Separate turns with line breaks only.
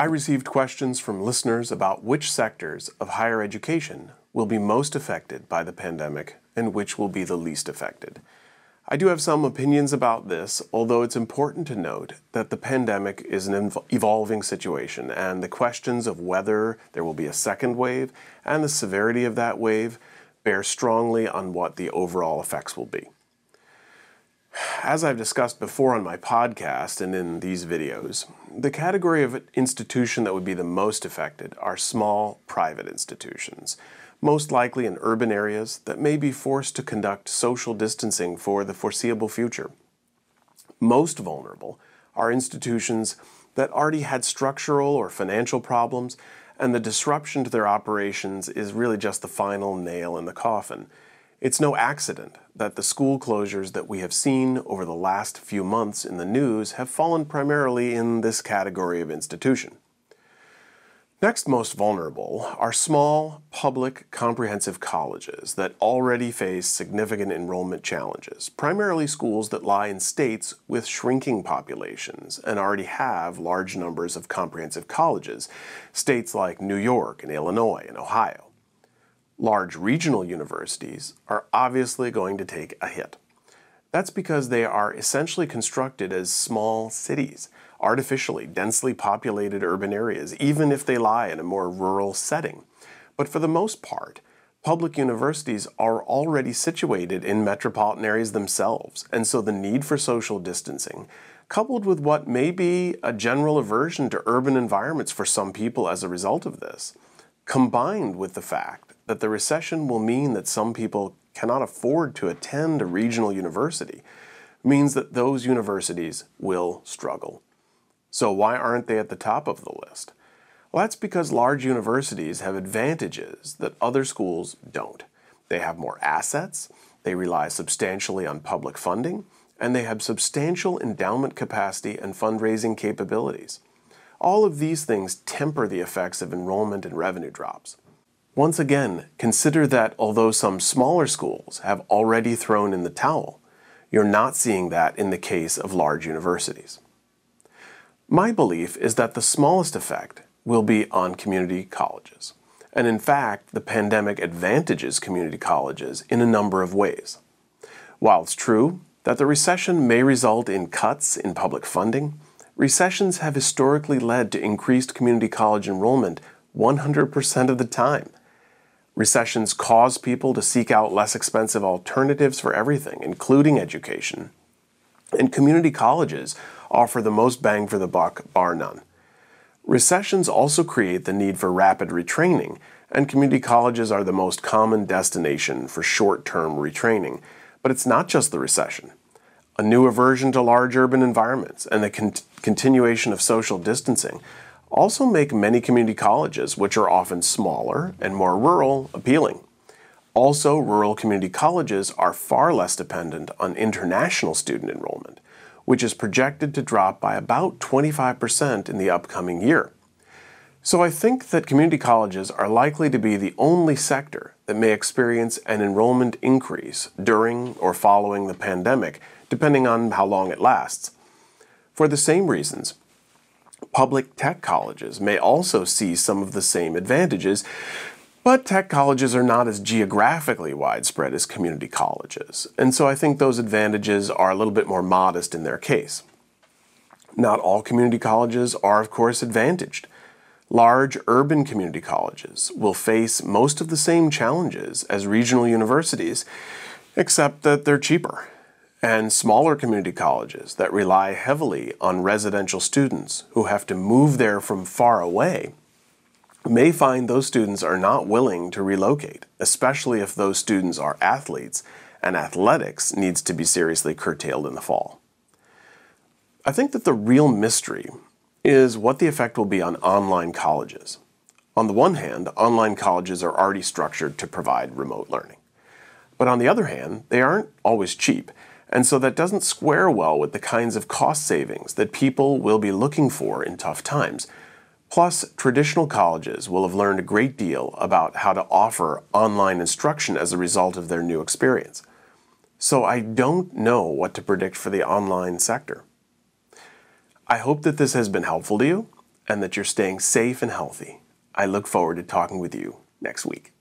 I received questions from listeners about which sectors of higher education will be most affected by the pandemic and which will be the least affected. I do have some opinions about this, although it's important to note that the pandemic is an evolving situation, and the questions of whether there will be a second wave and the severity of that wave bear strongly on what the overall effects will be. As I've discussed before on my podcast and in these videos, the category of institution that would be the most affected are small private institutions, most likely in urban areas that may be forced to conduct social distancing for the foreseeable future. Most vulnerable are institutions that already had structural or financial problems, and the disruption to their operations is really just the final nail in the coffin. It's no accident that the school closures that we have seen over the last few months in the news have fallen primarily in this category of institution. Next most vulnerable are small, public, comprehensive colleges that already face significant enrollment challenges, primarily schools that lie in states with shrinking populations and already have large numbers of comprehensive colleges, states like New York and Illinois and Ohio large regional universities are obviously going to take a hit. That's because they are essentially constructed as small cities, artificially densely populated urban areas, even if they lie in a more rural setting. But for the most part, public universities are already situated in metropolitan areas themselves, and so the need for social distancing, coupled with what may be a general aversion to urban environments for some people as a result of this, combined with the fact that the recession will mean that some people cannot afford to attend a regional university means that those universities will struggle. So why aren't they at the top of the list? Well, that's because large universities have advantages that other schools don't. They have more assets, they rely substantially on public funding, and they have substantial endowment capacity and fundraising capabilities. All of these things temper the effects of enrollment and revenue drops. Once again, consider that although some smaller schools have already thrown in the towel, you're not seeing that in the case of large universities. My belief is that the smallest effect will be on community colleges. And in fact, the pandemic advantages community colleges in a number of ways. While it's true that the recession may result in cuts in public funding, recessions have historically led to increased community college enrollment 100% of the time Recessions cause people to seek out less expensive alternatives for everything, including education. And community colleges offer the most bang for the buck, bar none. Recessions also create the need for rapid retraining, and community colleges are the most common destination for short term retraining. But it's not just the recession. A new aversion to large urban environments and the con continuation of social distancing also make many community colleges, which are often smaller and more rural, appealing. Also, rural community colleges are far less dependent on international student enrollment, which is projected to drop by about 25% in the upcoming year. So I think that community colleges are likely to be the only sector that may experience an enrollment increase during or following the pandemic, depending on how long it lasts. For the same reasons, public tech colleges may also see some of the same advantages, but tech colleges are not as geographically widespread as community colleges, and so I think those advantages are a little bit more modest in their case. Not all community colleges are, of course, advantaged. Large urban community colleges will face most of the same challenges as regional universities, except that they're cheaper and smaller community colleges that rely heavily on residential students who have to move there from far away may find those students are not willing to relocate, especially if those students are athletes and athletics needs to be seriously curtailed in the fall. I think that the real mystery is what the effect will be on online colleges. On the one hand, online colleges are already structured to provide remote learning. But on the other hand, they aren't always cheap, and so that doesn't square well with the kinds of cost savings that people will be looking for in tough times. Plus, traditional colleges will have learned a great deal about how to offer online instruction as a result of their new experience. So I don't know what to predict for the online sector. I hope that this has been helpful to you and that you're staying safe and healthy. I look forward to talking with you next week.